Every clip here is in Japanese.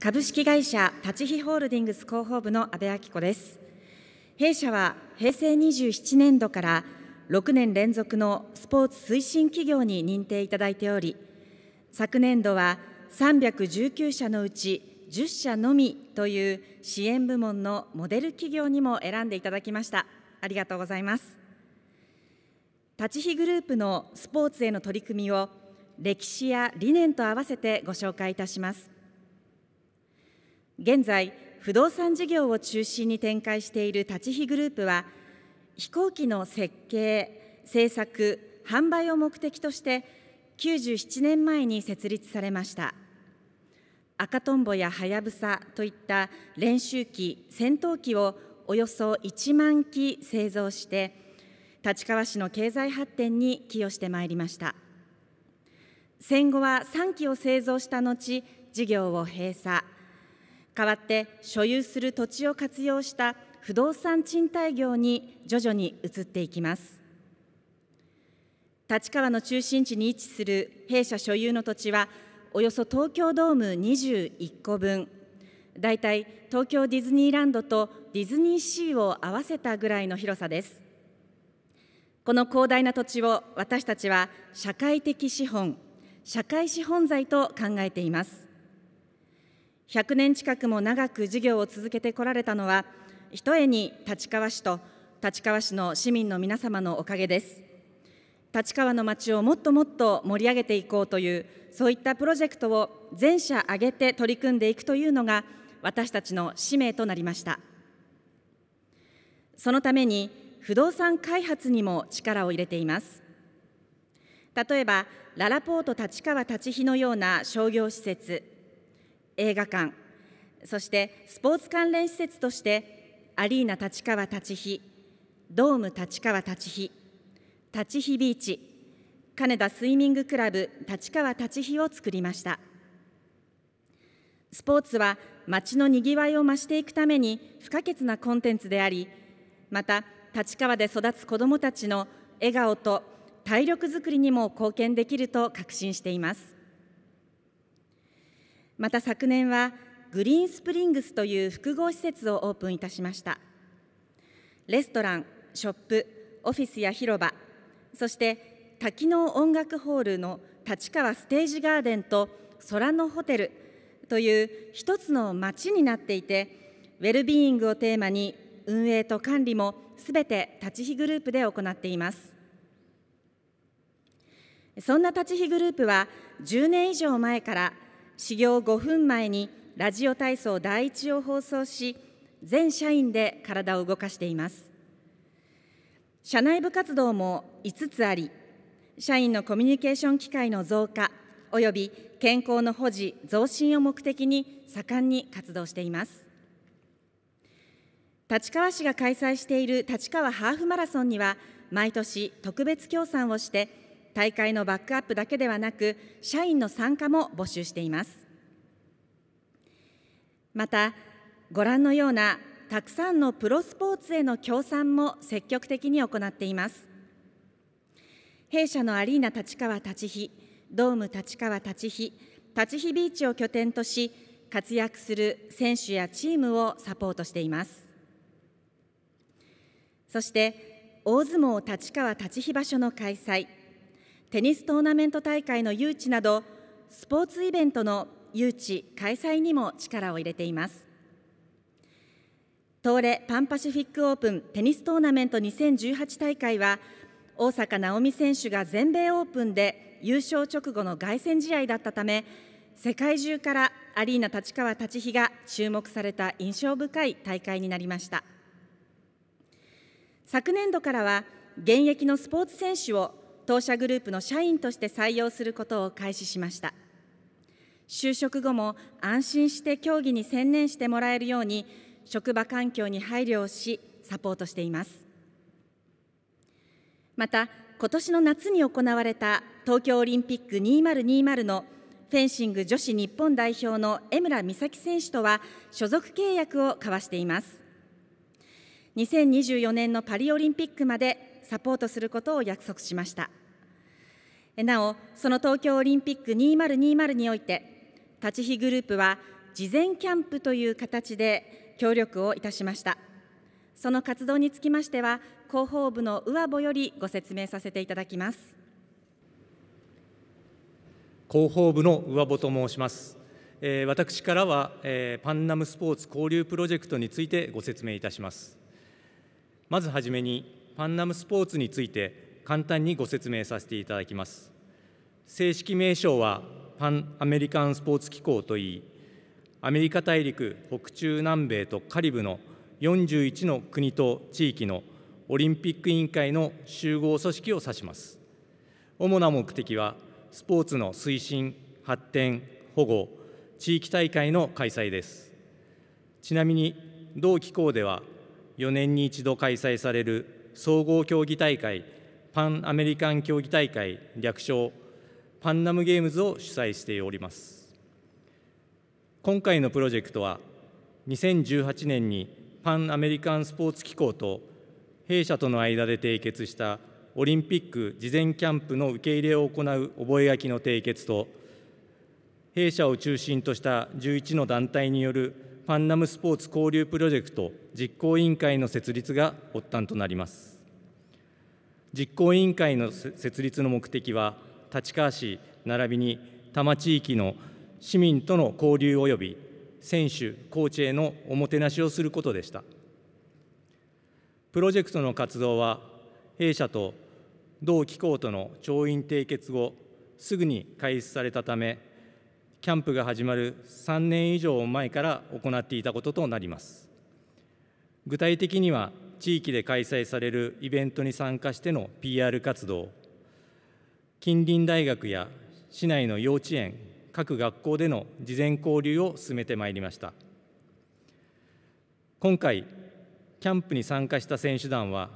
株式会社立飛ホールディングス広報部の阿部明子です弊社は平成27年度から6年連続のスポーツ推進企業に認定いただいており昨年度は319社のうち10社のみという支援部門のモデル企業にも選んでいただきましたありがとうございます立飛グループのスポーツへの取り組みを歴史や理念と合わせてご紹介いたします現在不動産事業を中心に展開している立ち日グループは飛行機の設計製作販売を目的として97年前に設立されました赤とんぼやはやぶさといった練習機戦闘機をおよそ1万機製造して立川市の経済発展に寄与してまいりました戦後は3機を製造した後事業を閉鎖代わって所有する土地を活用した不動産賃貸業に徐々に移っていきます立川の中心地に位置する弊社所有の土地はおよそ東京ドーム21個分だいたい東京ディズニーランドとディズニーシーを合わせたぐらいの広さですこの広大な土地を私たちは社会的資本社会資本財と考えています100年近くも長く事業を続けてこられたのは、ひとえに立川市と立川市の市民の皆様のおかげです。立川の街をもっともっと盛り上げていこうという、そういったプロジェクトを全社挙げて取り組んでいくというのが、私たちの使命となりました。そのために、不動産開発にも力を入れています。例えば、ララポート立川立飛のような商業施設、映画館そしてスポーツ関連施設としてアリーナ立川立飛ドーム立川立飛立飛ビーチ金田スイミングクラブ立川立飛を作りましたスポーツは街のにぎわいを増していくために不可欠なコンテンツでありまた立川で育つ子どもたちの笑顔と体力づくりにも貢献できると確信していますまた昨年はグリーンスプリングスという複合施設をオープンいたしましたレストランショップオフィスや広場そして多機能音楽ホールの立川ステージガーデンと空のホテルという一つの街になっていてウェルビーイングをテーマに運営と管理もすべて立ち日グループで行っていますそんな立ち日グループは10年以上前から始業5分前にラジオ体操第一を放送し全社員で体を動かしています社内部活動も5つあり社員のコミュニケーション機会の増加および健康の保持増進を目的に盛んに活動しています立川市が開催している立川ハーフマラソンには毎年特別協賛をして大会のバックアップだけではなく社員の参加も募集していますまたご覧のようなたくさんのプロスポーツへの協賛も積極的に行っています弊社のアリーナ立川立飛ドーム立川立飛立飛ビーチを拠点とし活躍する選手やチームをサポートしていますそして大相撲立川立飛場所の開催テニストーナメント大会の誘致などスポーツイベントの誘致開催にも力を入れています東レパンパシフィックオープンテニストーナメント2018大会は大坂なおみ選手が全米オープンで優勝直後の凱旋試合だったため世界中からアリーナ立川立飛が注目された印象深い大会になりました昨年度からは現役のスポーツ選手を当社グループの社員として採用することを開始しました就職後も安心して競技に専念してもらえるように職場環境に配慮をしサポートしていますまた今年の夏に行われた東京オリンピック2020のフェンシング女子日本代表の江村美咲選手とは所属契約を交わしています2024年のパリオリンピックまでサポートすることを約束しましたなお、その東京オリンピック2020において、立ち日グループは事前キャンプという形で協力をいたしました。その活動につきましては、広報部の上保よりご説明させていただきます。広報部の上保と申します。え私からは、えパンナムスポーツ交流プロジェクトについてご説明いたします。まずはじめに、パンナムスポーツについて簡単にご説明させていただきます正式名称はパンアメリカンスポーツ機構といいアメリカ大陸北中南米とカリブの41の国と地域のオリンピック委員会の集合組織を指します主な目的はスポーツの推進発展保護地域大会の開催ですちなみに同機構では4年に一度開催される総合競技大会パンアメリカン競技大会略称パンナムゲームズを主催しております今回のプロジェクトは2018年にパンアメリカンスポーツ機構と弊社との間で締結したオリンピック事前キャンプの受け入れを行う覚書の締結と弊社を中心とした11の団体によるパンナムスポーツ交流プロジェクト実行委員会の設立が発端となります。実行委員会の設立の目的は立川市並びに多摩地域の市民との交流及び選手コーチへのおもてなしをすることでしたプロジェクトの活動は弊社と同機構との調印締結後すぐに開始されたためキャンプが始まる3年以上前から行っていたこととなります具体的には地域で開催されるイベントに参加しての PR 活動近隣大学や市内の幼稚園各学校での事前交流を進めてまいりました今回キャンプに参加した選手団は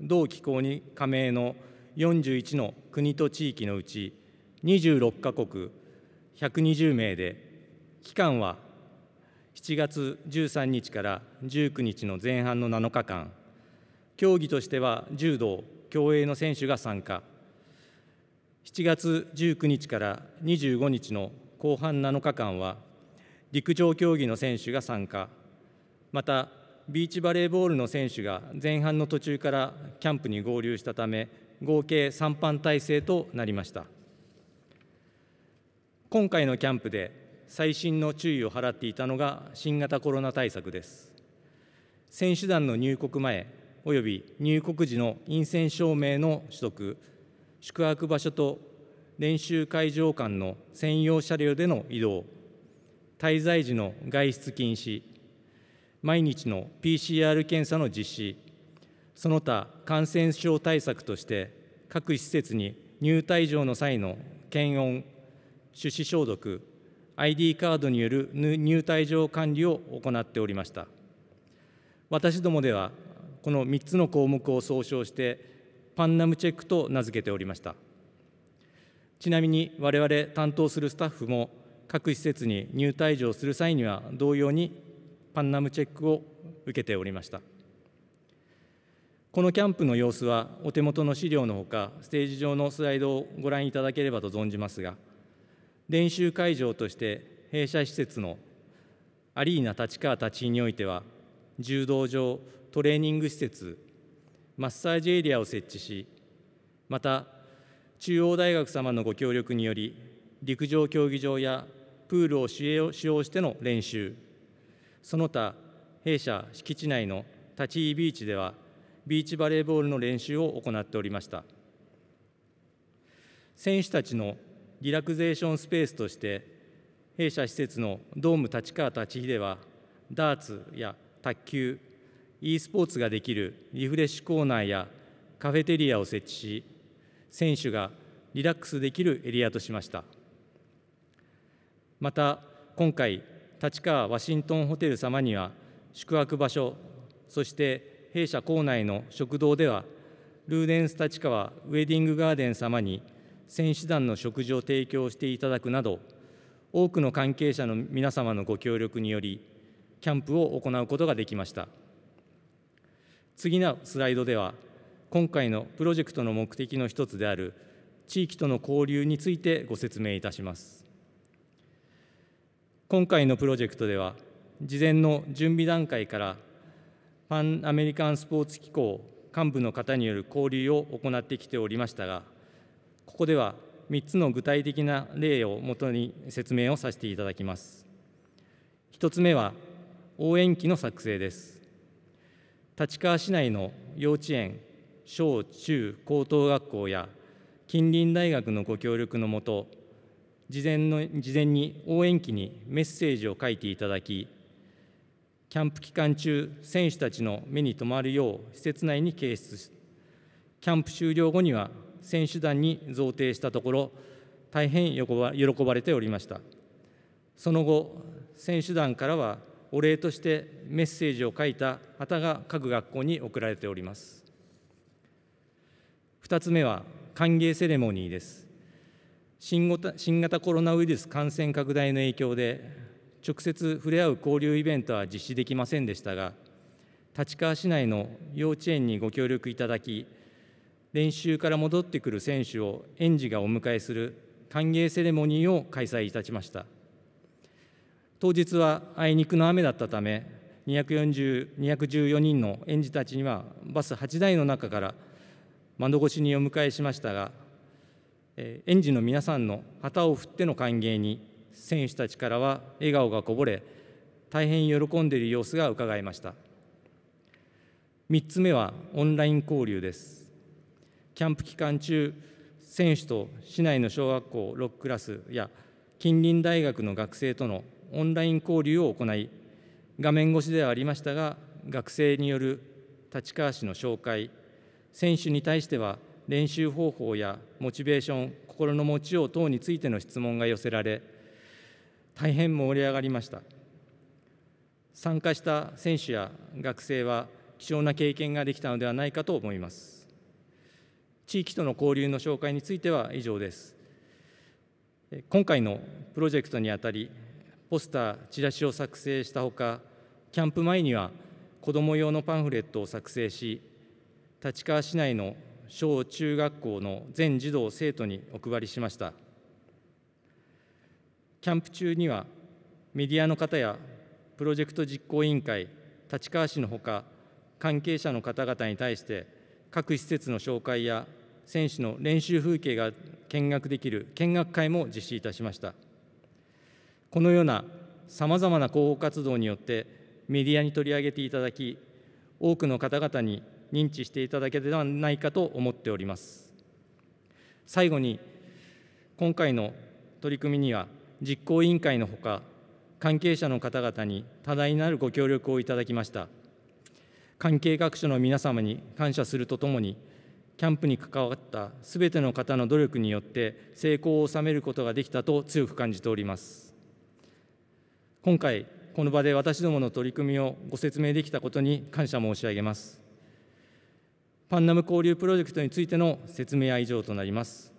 同機構に加盟の41の国と地域のうち26カ国120名で期間は7月13日から19日の前半の7日間競技としては柔道競泳の選手が参加7月19日から25日の後半7日間は陸上競技の選手が参加またビーチバレーボールの選手が前半の途中からキャンプに合流したため合計3班体制となりました今回のキャンプで最新の注意を払っていたのが新型コロナ対策です選手団の入国前および入国時の陰性証明の取得宿泊場所と練習会場間の専用車両での移動滞在時の外出禁止毎日の PCR 検査の実施その他感染症対策として各施設に入退場の際の検温手指消毒 ID カードによる入退場管理を行っておりました私どもではこの3つの項目を総称してパンナムチェックと名付けておりましたちなみに我々担当するスタッフも各施設に入退場する際には同様にパンナムチェックを受けておりましたこのキャンプの様子はお手元の資料のほかステージ上のスライドをご覧いただければと存じますが練習会場として弊社施設のアリーナ立川立ちにおいては柔道場トレーニング施設マッサージエリアを設置しまた中央大学様のご協力により陸上競技場やプールを使用しての練習その他弊社敷地内の立ち入りビーチではビーチバレーボールの練習を行っておりました選手たちのリラクゼーションスペースとして弊社施設のドーム立川立日ではダーツや卓球 e スポーツができるリフレッシュコーナーやカフェテリアを設置し選手がリラックスできるエリアとしましたまた今回立川ワシントンホテル様には宿泊場所そして弊社構内の食堂ではルーデンス立川ウェディングガーデン様に選手団の食事を提供していただくなど多くの関係者の皆様のご協力によりキャンプを行うことができました次のスライドでは今回のプロジェクトの目的の一つである地域との交流についてご説明いたします今回のプロジェクトでは事前の準備段階からパンアメリカンスポーツ機構幹部の方による交流を行ってきておりましたがここでは3つの具体的な例をもとに説明をさせていただきます。1つ目は応援旗の作成です。立川市内の幼稚園、小中高等学校や近隣大学のご協力のもと事前の事前に応援機にメッセージを書いていただきキャンプ期間中選手たちの目に留まるよう施設内に掲出し、キャンプ終了後には選手団に贈呈したところ大変喜ばれておりましたその後選手団からはお礼としてメッセージを書いた旗が各学校に送られております2つ目は歓迎セレモニーです新型コロナウイルス感染拡大の影響で直接触れ合う交流イベントは実施できませんでしたが立川市内の幼稚園にご協力いただき練習から戻ってくる選手を園児がお迎えする歓迎セレモニーを開催いたしました当日はあいにくの雨だったため214人の園児たちにはバス8台の中から窓越しにお迎えしましたが園児の皆さんの旗を振っての歓迎に選手たちからは笑顔がこぼれ大変喜んでいる様子がうかがえました3つ目はオンライン交流ですキャンプ期間中、選手と市内の小学校6クラスや近隣大学の学生とのオンライン交流を行い、画面越しではありましたが、学生による立川市の紹介、選手に対しては練習方法やモチベーション、心の持ちよう等についての質問が寄せられ、大変盛り上がりました。参加した選手や学生は貴重な経験ができたのではないかと思います。地域との交流の紹介については以上です。今回のプロジェクトにあたり、ポスター、チラシを作成したほか、キャンプ前には子ども用のパンフレットを作成し、立川市内の小中学校の全児童生徒にお配りしましたキャンプ中にはメディアの方やプロジェクト実行委員会立川市のほか関係者の方々に対して各施設の紹介や選手の練習風景が見学できる見学会も実施いたしましたこのようなさまざまな広報活動によってメディアに取り上げていただき多くの方々に認知していただけではないかと思っております最後に今回の取り組みには実行委員会のほか関係者の方々に多大なるご協力をいただきました。関係各所の皆様に感謝するとともに、キャンプに関わったすべての方の努力によって成功を収めることができたと強く感じております。今回、この場で私どもの取り組みをご説明できたことに感謝申し上げます。パンナム交流プロジェクトについての説明は以上となります。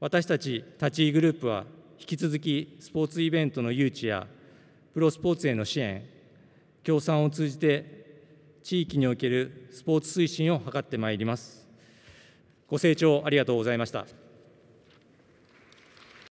私たち立ち居グループは、引き続きスポーツイベントの誘致やプロスポーツへの支援、協賛を通じて地域におけるスポーツ推進を図ってまいります。ご清聴ありがとうございました。